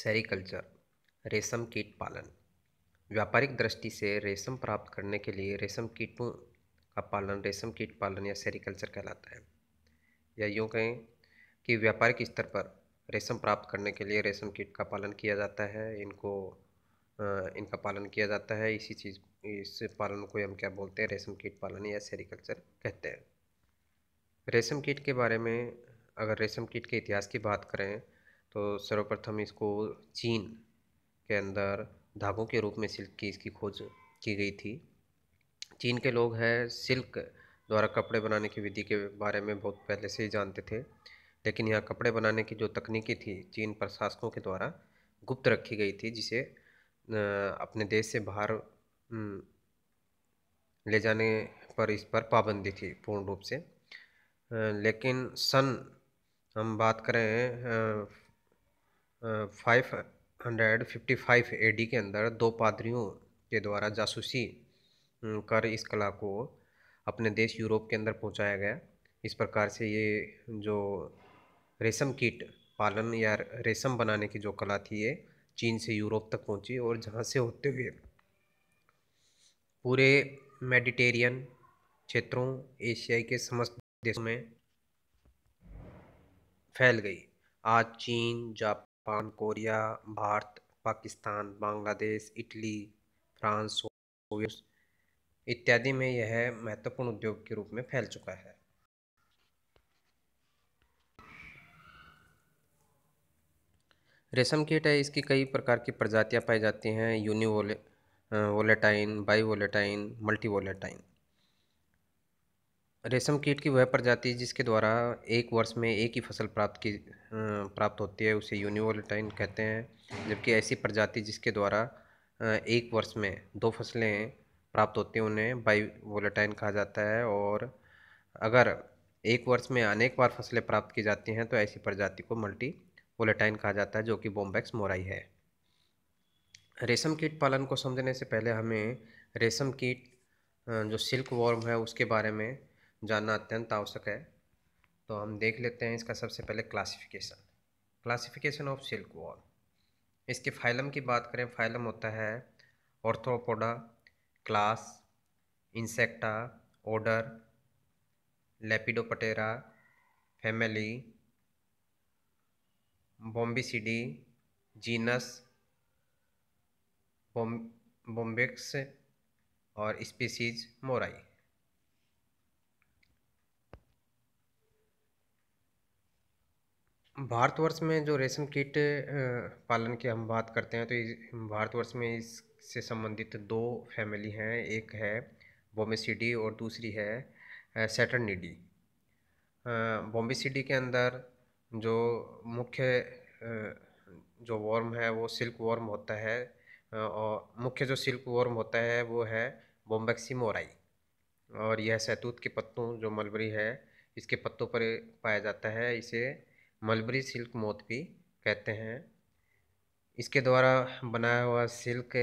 sericulture रेशम कीट पालन व्यापारिक दृष्टि से रेशम प्राप्त करने के लिए रेशम कीटों का पालन रेशम कीट पालन या सेरिकल्चर कहलाता है या यूँ कहें कि व्यापारिक स्तर पर रेशम प्राप्त करने के लिए रेशम कीट का पालन किया जाता है इनको इनका पालन किया जाता है इसी चीज़ इस पालन को हम क्या बोलते हैं रेशम कीट पालन या सेरिकल्चर कहते हैं रेशम कीट के बारे में अगर रेशम कीट के इतिहास की बात करें तो सर्वप्रथम इसको चीन के अंदर धागों के रूप में सिल्क की इसकी खोज की गई थी चीन के लोग हैं सिल्क द्वारा कपड़े बनाने की विधि के बारे में बहुत पहले से ही जानते थे लेकिन यहाँ कपड़े बनाने की जो तकनीकी थी चीन प्रशासकों के द्वारा गुप्त रखी गई थी जिसे अपने देश से बाहर ले जाने पर इस पर पाबंदी थी पूर्ण रूप से लेकिन सन हम बात करें फाइव हंड्रेड फिफ्टी फाइव ए के अंदर दो पादरियों के द्वारा जासूसी कर इस कला को अपने देश यूरोप के अंदर पहुंचाया गया इस प्रकार से ये जो रेशम कीट पालन या रेशम बनाने की जो कला थी ये चीन से यूरोप तक पहुंची और जहाँ से होते हुए पूरे मेडिटेरियन क्षेत्रों एशियाई के समस्त देशों में फैल गई आज चीन Japan Japan Korea Bharat Pakistan Bangladesh Italy France इत्यादि में यह महत्वपूर्ण उद्योग के रूप में फैल चुका है रेशम कीट है इसकी कई प्रकार की प्रजातियां पाई जाती हैं यूनिवोले वोलेटाइन बाई वोलेटाइन मल्टी वोलेटाइन रेशम कीट की वह प्रजाति जिसके द्वारा एक वर्ष में एक ही फसल प्राप्त की प्राप्त होती है उसे यूनिवोलेटाइन कहते हैं जबकि ऐसी प्रजाति जिसके द्वारा एक वर्ष में दो फसलें प्राप्त होती हैं उन्हें बाई वोलेटाइन कहा जाता है और अगर एक वर्ष में अनेक बार फसलें प्राप्त की जाती हैं तो ऐसी प्रजाति को मल्टी वोलेटाइन कहा जाता है जो कि बोम्बैक्स मोराई है रेशम कीट पालन को समझने से पहले हमें रेशम कीट जो सिल्क वॉर्म है उसके बारे में जानना अत्यंत आवश्यक है तो हम देख लेते हैं इसका सबसे पहले classification classification of silkworm इसके फाइलम की बात करें फाइलम होता है Arthropoda class Insecta order Lepidoptera family Bombycidae genus Bombyx और स्पीसीज मोराई भारतवर्ष में जो रेशम कीट पालन की हम बात करते हैं तो भारतवर्ष में इससे संबंधित दो फैमिली हैं एक है बोमेसिडी और दूसरी है सेटरनीडी बॉम्बेसिडी के अंदर जो मुख्य जो वॉर्म है वो सिल्क वॉर्म होता है और मुख्य जो सिल्क वॉर्म होता है वो है बॉम्बेक्सी मोराई और यह सैतूत के पत्तों जो मलबरी है इसके पत्तों पर पाया जाता है इसे मलबरी सिल्क मोत भी कहते हैं इसके द्वारा बनाया हुआ सिल्क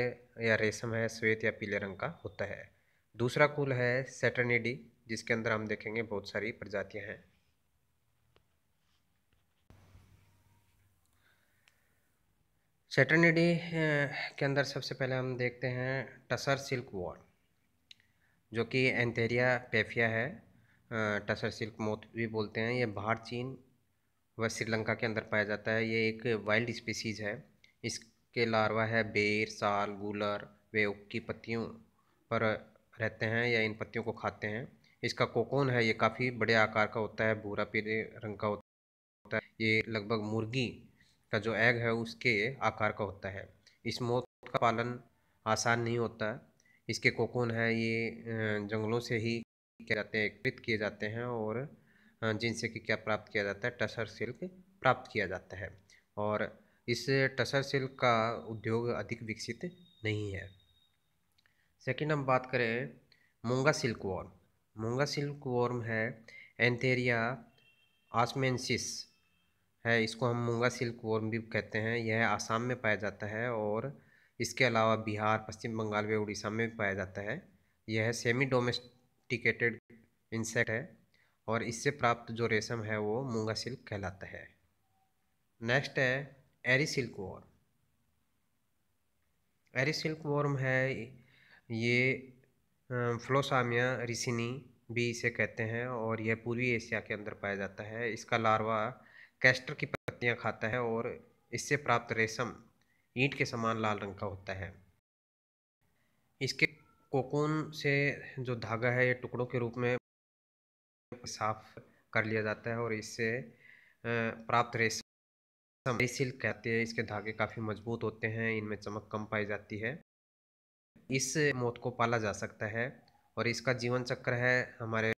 या रेशम है श्वेत या पीले रंग का होता है दूसरा कुल है सेटर्निडी जिसके अंदर हम देखेंगे बहुत सारी प्रजातियां हैं सेटर्निडी के अंदर सबसे पहले हम देखते हैं टसर सिल्क वॉर जो कि एंथेरिया पेफिया है टसर सिल्क मोत भी बोलते हैं ये बाहर चीन वह श्रीलंका के अंदर पाया जाता है ये एक वाइल्ड स्पीसीज़ है इसके लार्वा है बेर साल गूलर वे की पत्तियों पर रहते हैं या इन पत्तियों को खाते हैं इसका कोकोन है ये काफ़ी बड़े आकार का होता है भूरा पीले रंग का होता है ये लगभग मुर्गी का जो एग है उसके आकार का होता है इस मौत का पालन आसान नहीं होता इसके कोकोन है ये जंगलों से ही किए जाते हैं एकत्रित किए जाते हैं और जिनसे कि क्या प्राप्त किया जाता है टसर सिल्क प्राप्त किया जाता है और इस टसर सिल्क का उद्योग अधिक विकसित नहीं है सेकंड हम बात करें muga silkworm muga silkworm है एंथेरिया आसमेंसिस है इसको हम मूंगा सिल्क वॉर्म भी कहते हैं यह आसाम में पाया जाता है और इसके अलावा बिहार पश्चिम बंगाल व उड़ीसा में भी पाया जाता है यह सेमी डोमेस्टिकेटेड इंसेक्ट है और इससे प्राप्त जो रेशम है वो मूंगा सिल्क कहलाता है नेक्स्ट है eri silkworm eri silkworm है ये फ्लोसामिया रिसिनी भी इसे कहते हैं और यह पूर्वी एशिया के अंदर पाया जाता है इसका लार्वा कैस्टर की पत्तियां खाता है और इससे प्राप्त रेशम ईंट के समान लाल रंग का होता है इसके कोकून से जो धागा है ये टुकड़ों के रूप में साफ कर लिया जाता है और इससे प्राप्त रेशम सिल्क कहते हैं इसके धागे काफ़ी मजबूत होते हैं इनमें चमक कम पाई जाती है इस मौत को पाला जा सकता है और इसका जीवन चक्र है हमारे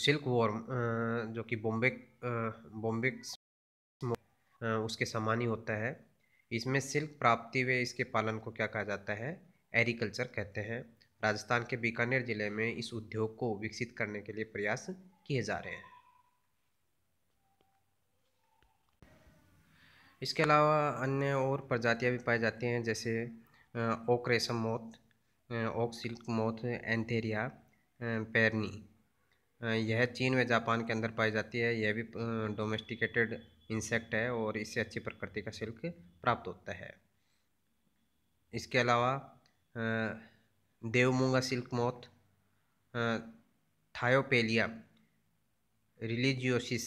सिल्क वॉर्म जो कि बॉम्बे बॉम्बे उसके समान ही होता है इसमें सिल्क प्राप्ति हुए इसके पालन को क्या कहा जाता है एग्रीकल्चर कहते हैं राजस्थान के बीकानेर जिले में इस उद्योग को विकसित करने के लिए प्रयास किए जा रहे हैं इसके अलावा अन्य और प्रजातियां भी पाई जाती हैं जैसे ओक रेशम moth oak silk moth Antheraea pernyi यह चीन व जापान के अंदर पाई जाती है यह भी डोमेस्टिकेटेड इंसेक्ट है और इससे अच्छी प्रकृति का सिल्क प्राप्त होता है इसके अलावा देवमूंगा सिल्क मॉथ थायोपेलिया रिलीजियोसिस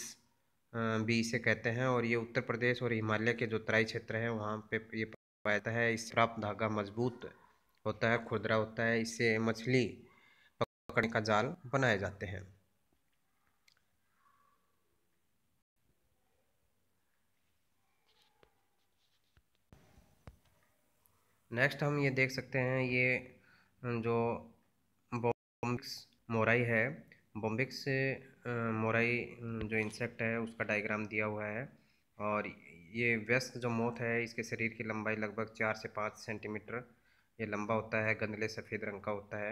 भी इसे कहते हैं और ये उत्तर प्रदेश और हिमालय के जो तराई क्षेत्र हैं वहाँ पे ये पाया जाता है इस प्राप्त धागा मजबूत होता है खुरदरा होता है इससे मछली पकड़ने का जाल बनाए जाते हैं नेक्स्ट हम ये देख सकते हैं ये जो बॉम्बिक्स मोराई है बॉम्बिक्स मोराई जो इंसेक्ट है उसका डायग्राम दिया हुआ है और ये व्यस्त जो मौत है इसके शरीर की लंबाई लगभग चार से पाँच सेंटीमीटर ये लंबा होता है गंदले सफ़ेद रंग का होता है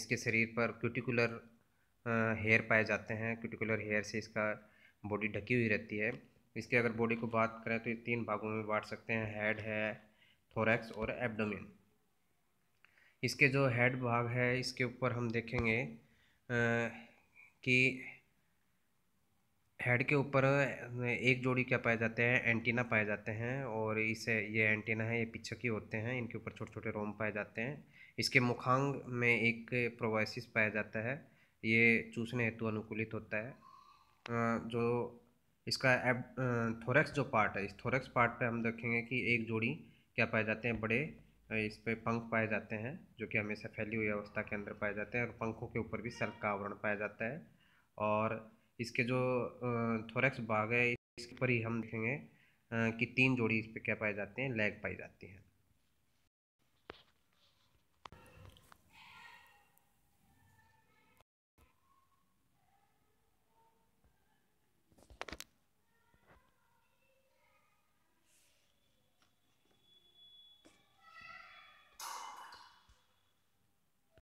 इसके शरीर पर क्यूटिकुलर हेयर पाए जाते हैं क्यूटिकुलर हेयर से इसका बॉडी ढकी हुई रहती है इसके अगर बॉडी को बात करें तो ये तीन भागों में बांट सकते हैं हेड है थोरैक्स और एबडोमिन इसके जो हेड भाग है इसके ऊपर हम देखेंगे कि हेड के ऊपर एक जोड़ी क्या पाए जाते हैं एंटीना पाए जाते हैं और इसे ये एंटीना है ये पीछे की होते हैं इनके ऊपर छोटे छोटे रोम पाए जाते हैं इसके मुखांग में एक प्रोवाइसिस पाया जाता है ये चूसने हेतु अनुकूलित होता है जो इसका एब थोरेक्स जो पार्ट है इस थोरेक्स पार्ट पे हम देखेंगे कि एक जोड़ी क्या पाए जाते हैं बड़े इस पर पंख पाए जाते हैं जो कि हमेशा फैली हुई अवस्था के अंदर पाए जाते हैं और पंखों के ऊपर भी सल्क का आवरण पाया जाता है और इसके जो थोरेक्स भाग है इसके पर ही हम देखेंगे कि तीन जोड़ी इस पर क्या पाए जाते हैं लेग पाई जाती है